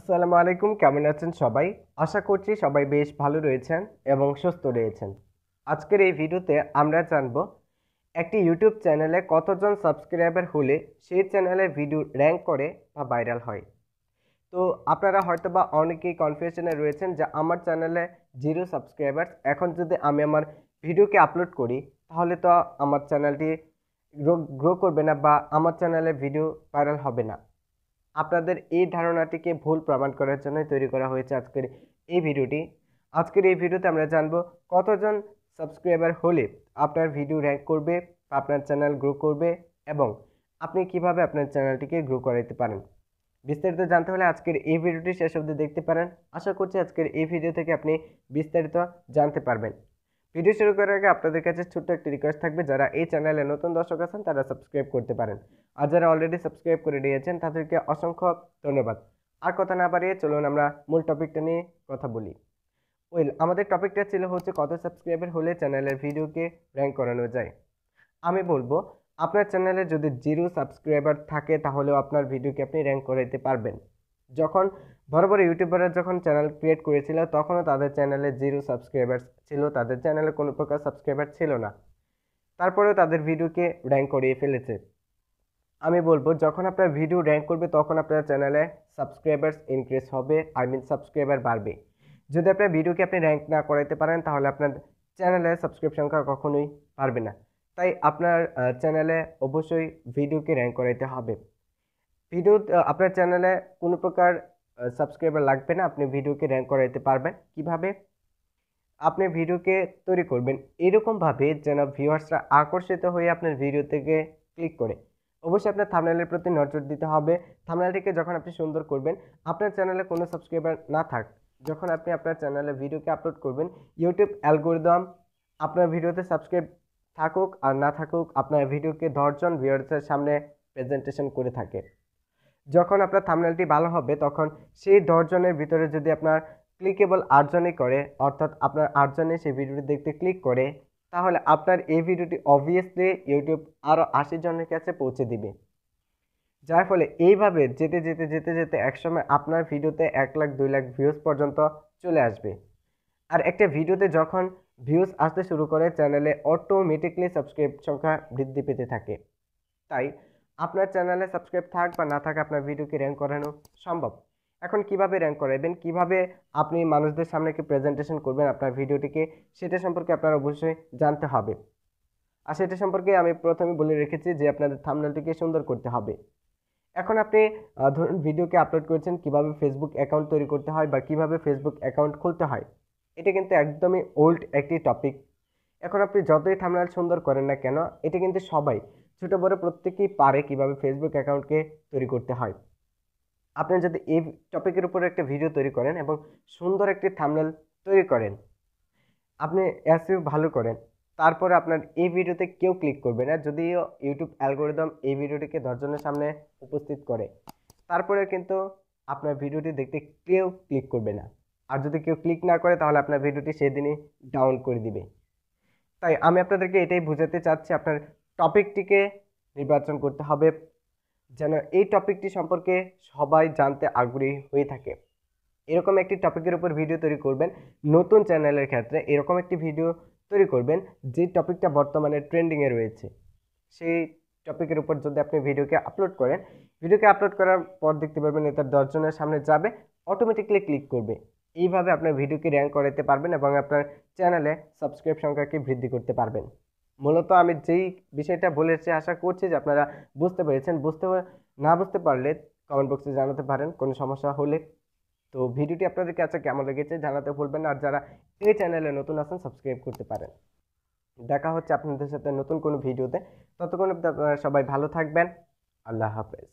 আসসালামু আলাইকুম কেমন আছেন সবাই আশা করছি সবাই বেশ ভালো রয়েছেন এবং সুস্থ রয়েছেন আজকের এই ভিডিওতে আমরা জানব একটি ইউটিউব চ্যানেলে কতজন সাবস্ক্রাইবার হলে সেই চ্যানেলে ভিডিও র্যাঙ্ক করে বা ভাইরাল হয় তো আপনারা হয়তো বা অনেকেই কনফিউশনে রয়েছেন যে আমার চ্যানেলে জিরো সাবস্ক্রাইবার এখন যদি আমি আমার ভিডিওকে আপলোড করি তাহলে তো আমার চ্যানেলটি গ্রো করবে না বা আমার চ্যানেলে ভিডিও ভাইরাল হবে না আপনাদের এই ধারণাটিকে ভুল প্রমাণ করার জন্য তৈরি করা হয়েছে আজকের এই ভিডিওটি আজকের এই ভিডিওতে আমরা জানব কতজন সাবস্ক্রাইবার হলে আপনার ভিডিও র্যাঙ্ক করবে আপনার চ্যানেল গ্রো করবে এবং আপনি কিভাবে আপনার চ্যানেলটিকে গ্রো করাইতে পারেন বিস্তারিত জানতে হলে আজকের এই ভিডিওটি শেষ অবধি দেখতে পারেন আশা করছি আজকের এই ভিডিও থেকে আপনি বিস্তারিত জানতে পারবেন ভিডিও শুরু করার আগে আপনাদের কাছে ছোট্ট একটি রিকোয়েস্ট থাকবে যারা এই চ্যানেলে নতুন দর্শক আছেন তারা সাবস্ক্রাইব করতে পারেন আর যারা অলরেডি সাবস্ক্রাইব করে নিয়েছেন তাদেরকে অসংখ্য ধন্যবাদ আর কথা না বাড়িয়ে চলুন আমরা মূল টপিকটা নিয়ে কথা বলি ওয়েল আমাদের টপিকটা ছিল হচ্ছে কত সাবস্ক্রাইবার হলে চ্যানেলের ভিডিওকে র্যাঙ্ক করানো যায় আমি বলবো আপনার চ্যানেলে যদি জিরো সাবস্ক্রাইবার থাকে তাহলেও আপনার ভিডিওকে আপনি র্যাঙ্ক করাইতে পারবেন যখন বড় বড় ইউটিউবাররা যখন চ্যানেল ক্রিয়েট করেছিল তখনও তাদের চ্যানেলে জিরো সাবস্ক্রাইবার ছিল তাদের চ্যানেলে কোনো প্রকার সাবস্ক্রাইবার ছিল না তারপরেও তাদের ভিডিওকে র্যাঙ্ক করিয়ে ফেলেছে আমি বলবো যখন আপনার ভিডিও র্যাঙ্ক করবে তখন আপনার চ্যানেলে সাবস্ক্রাইবার্স ইনক্রিজ হবে আই মিন সাবস্ক্রাইবার বাড়বে যদি আপনার ভিডিওকে আপনি র্যাঙ্ক না করাইতে পারেন তাহলে আপনার চ্যানেলে সাবস্ক্রাইব সংখ্যা কখনোই পারবে না তাই আপনার চ্যানেলে অবশ্যই ভিডিওকে র্যাঙ্ক করাইতে হবে ভিডিও আপনার চ্যানেলে কোনো প্রকার সাবস্ক্রাইবার লাগবে না আপনি ভিডিওকে র্যাঙ্ক করাইতে পারবেন কিভাবে আপনি ভিডিওকে তৈরি করবেন এরকমভাবে যেন ভিউয়ার্সরা আকর্ষিত হয়ে আপনার ভিডিও থেকে ক্লিক করে অবশ্যই আপনার থামনাইলের প্রতি নজর দিতে হবে থামনাইলটিকে যখন আপনি সুন্দর করবেন আপনার চ্যানেলে কোনো সাবস্ক্রাইবার না থাক যখন আপনি আপনার চ্যানেলে ভিডিওকে আপলোড করবেন ইউটিউব অ্যালগোরিদম আপনার ভিডিওতে সাবস্ক্রাইব থাকুক আর না থাকুক আপনার ভিডিওকে দশজন ভিউয়ার্সের সামনে প্রেজেন্টেশন করে থাকে যখন আপনার থামনেলটি ভালো হবে তখন সেই দশজনের ভিতরে যদি আপনার ক্লিকেবল আটজনে করে অর্থাৎ আপনার আটজনে সেই ভিডিওটি দেখতে ক্লিক করে তাহলে আপনার এই ভিডিওটি অবভিয়াসলি ইউটিউব আরও আশি জনের কাছে পৌঁছে দিবে যার ফলে এইভাবে যেতে যেতে যেতে যেতে একসময় আপনার ভিডিওতে এক লাখ দুই লাখ ভিউজ পর্যন্ত চলে আসবে আর একটা ভিডিওতে যখন ভিউজ আসতে শুরু করে চ্যানেলে অটোমেটিকলি সাবস্ক্রাইব সংখ্যা বৃদ্ধি পেতে থাকে তাই আপনার চ্যানেলে সাবস্ক্রাইব থাক বা না থাক আপনার ভিডিওকে র্যাঙ্ক করানো সম্ভব এখন কিভাবে র্যাঙ্ক করাবেন কিভাবে আপনি মানুষদের সামনে কি প্রেজেন্টেশন করবেন আপনার ভিডিওটিকে সেটা সম্পর্কে আপনার অবশ্যই জানতে হবে আর সেটা সম্পর্কে আমি প্রথমে বলে রেখেছি যে আপনাদের থামনালটিকে সুন্দর করতে হবে এখন আপনি ধরুন ভিডিওকে আপলোড করেছেন কিভাবে ফেসবুক অ্যাকাউন্ট তৈরি করতে হয় বা কিভাবে ফেসবুক অ্যাকাউন্ট খুলতে হয় এটা কিন্তু একদমই ওল্ড একটি টপিক এখন আপনি যতই থামনাল সুন্দর করেন না কেন এটা কিন্তু সবাই ছোট বড় প্রত্যেকেই পারে কিভাবে ফেসবুক অ্যাকাউন্টকে তৈরি করতে হয় আপনি যদি এই টপিকের উপরে একটা ভিডিও তৈরি করেন এবং সুন্দর একটি থামনেল তৈরি করেন আপনি এসইও ভালো করেন তারপরে আপনার এই ভিডিওতে কেউ ক্লিক করবে না যদিও ইউটিউব অ্যালগোরিদম এই ভিডিওটিকে দশজনের সামনে উপস্থিত করে তারপরে কিন্তু আপনার ভিডিওটি দেখতে কেউ ক্লিক করবে না আর যদি কেউ ক্লিক না করে তাহলে আপনার ভিডিওটি সেদিনই ডাউন করে দিবে তাই আমি আপনাদেরকে এটাই বোঝাতে চাচ্ছি আপনার টপিকটিকে নির্বাচন করতে হবে যেন এই টপিকটি সম্পর্কে সবাই জানতে আগ্রহী হয়ে থাকে এরকম একটি টপিকের উপর ভিডিও তৈরি করবেন নতুন চ্যানেলের ক্ষেত্রে এরকম একটি ভিডিও তৈরি করবেন যে টপিকটা বর্তমানে ট্রেন্ডিংয়ে রয়েছে সেই টপিকের উপর যদি আপনি ভিডিওকে আপলোড করেন ভিডিওকে আপলোড করার পর দেখতে পারবেন এটা দশজনের সামনে যাবে অটোমেটিকলি ক্লিক করবে এইভাবে আপনার ভিডিওকে র্যাঙ্ক করাতে পারবেন এবং আপনার চ্যানেলে সাবস্ক্রাইব সংখ্যাকে বৃদ্ধি করতে পারবেন মূলত আমি যেই বিষয়টা বলেছি আশা করছি যে আপনারা বুঝতে পেরেছেন বুঝতে না বুঝতে পারলে কমেন্ট বক্সে জানাতে পারেন কোনো সমস্যা হলে তো ভিডিওটি আপনাদের কাছে কেমন লেগেছে জানাতে ভুলবেন আর যারা এই চ্যানেলে নতুন আছেন সাবস্ক্রাইব করতে পারেন দেখা হচ্ছে আপনাদের সাথে নতুন কোনো ভিডিওতে ততক্ষণ আপনারা সবাই ভালো থাকবেন আল্লাহ হাফেজ